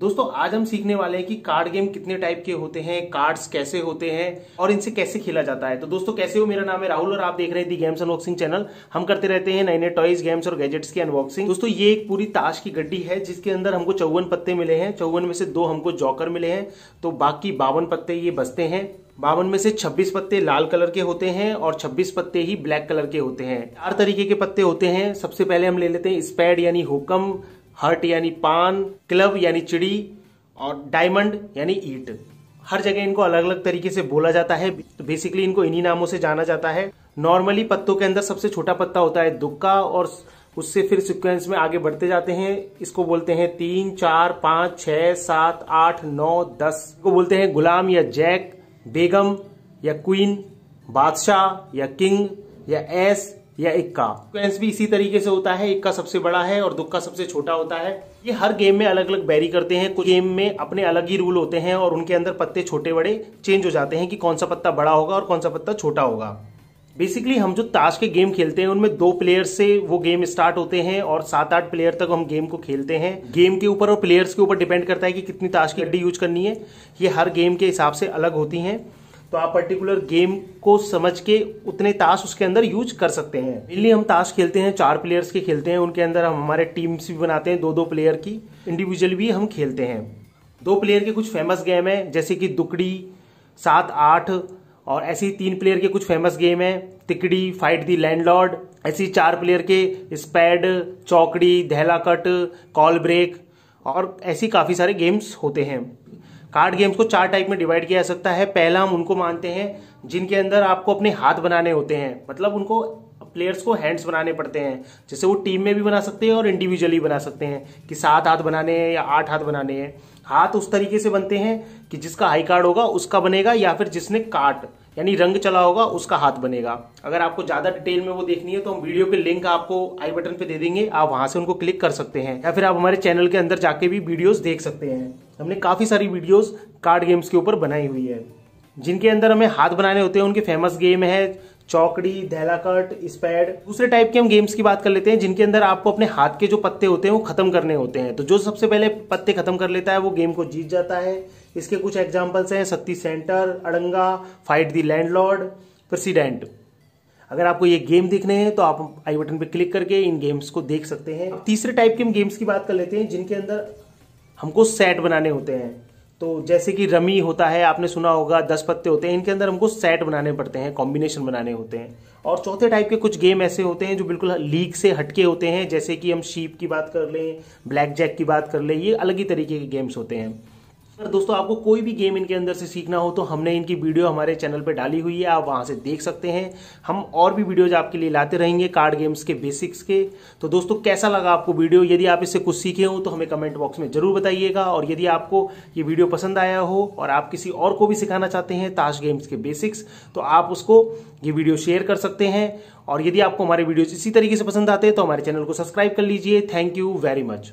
दोस्तों आज हम सीखने वाले हैं कि कार्ड गेम कितने टाइप के होते हैं कार्ड्स कैसे होते हैं और इनसे कैसे खेला जाता है तो दोस्तों कैसे हो मेरा नाम है राहुल और आप देख रहे हैं दी गेम्स अनबॉक्सिंग चैनल हम करते रहते हैं नए नए टॉयज गेम्स और गैजेट्स की अनबॉक्सिंग दोस्तों ये एक पूरी ताश की गड्डी है जिसके अंदर हमको चौवन पत्ते मिले हैं चौवन में से दो हमको जॉकर मिले हैं तो बाकी बावन पत्ते ये बचते हैं बावन में से 26 पत्ते लाल कलर के होते हैं और 26 पत्ते ही ब्लैक कलर के होते हैं चार तरीके के पत्ते होते हैं सबसे पहले हम ले लेते हैं स्पैड यानी हुक्म हर्ट यानी पान क्लब यानी चिड़ी और डायमंड यानी ईट हर जगह इनको अलग अलग तरीके से बोला जाता है तो बेसिकली इनको इन्हीं नामों से जाना जाता है नॉर्मली पत्तों के अंदर सबसे छोटा पत्ता होता है दुक्का और उससे फिर सिक्वेंस में आगे बढ़ते जाते हैं इसको बोलते हैं तीन चार पांच छह सात आठ नौ दस को बोलते हैं गुलाम या जैक बेगम या क्वीन बादशाह या किंग या एस या इक्का क्वेंस तो भी इसी तरीके से होता है इक्का सबसे बड़ा है और दुक्का सबसे छोटा होता है ये हर गेम में अलग अलग बैरी करते हैं कुछ गेम में अपने अलग ही रूल होते हैं और उनके अंदर पत्ते छोटे बड़े चेंज हो जाते हैं कि कौन सा पत्ता बड़ा होगा और कौन सा पत्ता छोटा होगा बेसिकली हम जो ताश के गेम खेलते हैं उनमें दो प्लेयर से वो गेम स्टार्ट होते हैं और सात आठ प्लेयर तक हम गेम को खेलते हैं गेम के ऊपर और प्लेयर्स के ऊपर डिपेंड करता है कि कितनी ताश की गड्डी यूज करनी है ये हर गेम के हिसाब से अलग होती हैं तो आप पर्टिकुलर गेम को समझ के उतने ताश उसके अंदर यूज कर सकते हैं मेनली हम ताश खेलते हैं चार प्लेयर्स के खेलते हैं उनके अंदर हम हमारे टीम्स भी बनाते हैं दो दो प्लेयर की इंडिविजुअल भी हम खेलते हैं दो प्लेयर के कुछ फेमस गेम है जैसे कि दुकड़ी सात आठ और ऐसे ही तीन प्लेयर के कुछ फेमस गेम हैं तिकड़ी फाइट दी लैंडलॉर्ड ऐसे चार प्लेयर के स्पैड चौकड़ी दहला कट कॉल ब्रेक और ऐसी काफ़ी सारे गेम्स होते हैं कार्ड गेम्स को चार टाइप में डिवाइड किया जा सकता है पहला हम उनको मानते हैं जिनके अंदर आपको अपने हाथ बनाने होते हैं मतलब उनको प्लेयर्स को हैंड्स बनाने पड़ते हैं जैसे वो टीम में भी बना सकते हैं और इंडिविजुअली बना सकते हैं कि सात हाथ बनाने हैं या आठ हाथ बनाने हैं हाथ उस तरीके से बनते हैं कि जिसका हाई कार्ड होगा उसका बनेगा या फिर जिसने कार्ड यानी रंग चला होगा उसका हाथ बनेगा अगर आपको ज़्यादा डिटेल में वो देखनी है तो हम वीडियो के लिंक आपको आई बटन पे दे देंगे आप वहां से उनको क्लिक कर सकते हैं या फिर आप हमारे चैनल के अंदर जाके भी वीडियोस देख सकते हैं हमने काफ़ी सारी वीडियोस कार्ड गेम्स के ऊपर बनाई हुई है जिनके अंदर हमें हाथ बनाने होते हैं उनके फेमस गेम है चौकड़ी दहलाकट स्पैड दूसरे टाइप के हम गेम्स की बात कर लेते हैं जिनके अंदर आपको अपने हाथ के जो पत्ते होते हैं वो खत्म करने होते हैं तो जो सबसे पहले पत्ते खत्म कर लेता है वो गेम को जीत जाता है इसके कुछ एग्जाम्पल्स हैं सत्ती सेंटर अड़ंगा फाइट दी लैंडलॉर्ड प्रेसिडेंट अगर आपको ये गेम देखने हैं तो आप आई बटन पर क्लिक करके इन गेम्स को देख सकते हैं तीसरे टाइप के हम गेम्स की बात कर लेते हैं जिनके अंदर हमको सेट बनाने होते हैं तो जैसे कि रमी होता है आपने सुना होगा दस पत्ते होते हैं इनके अंदर हमको सेट बनाने पड़ते हैं कॉम्बिनेशन बनाने होते हैं और चौथे टाइप के कुछ गेम ऐसे होते हैं जो बिल्कुल लीग से हटके होते हैं जैसे कि हम शीप की बात कर लें ब्लैक जैक की बात कर लें ये अलग ही तरीके के गेम्स होते हैं अगर दोस्तों आपको कोई भी गेम इनके अंदर से सीखना हो तो हमने इनकी वीडियो हमारे चैनल पर डाली हुई है आप वहाँ से देख सकते हैं हम और भी वीडियोज आपके लिए लाते रहेंगे कार्ड गेम्स के बेसिक्स के तो दोस्तों कैसा लगा आपको वीडियो यदि आप इससे कुछ सीखे हो तो हमें कमेंट बॉक्स में जरूर बताइएगा और यदि आपको ये वीडियो पसंद आया हो और आप किसी और को भी सिखाना चाहते हैं ताश गेम्स के बेसिक्स तो आप उसको ये वीडियो शेयर कर सकते हैं और यदि आपको हमारे वीडियोज इसी तरीके से पसंद आते हैं तो हमारे चैनल को सब्सक्राइब कर लीजिए थैंक यू वेरी मच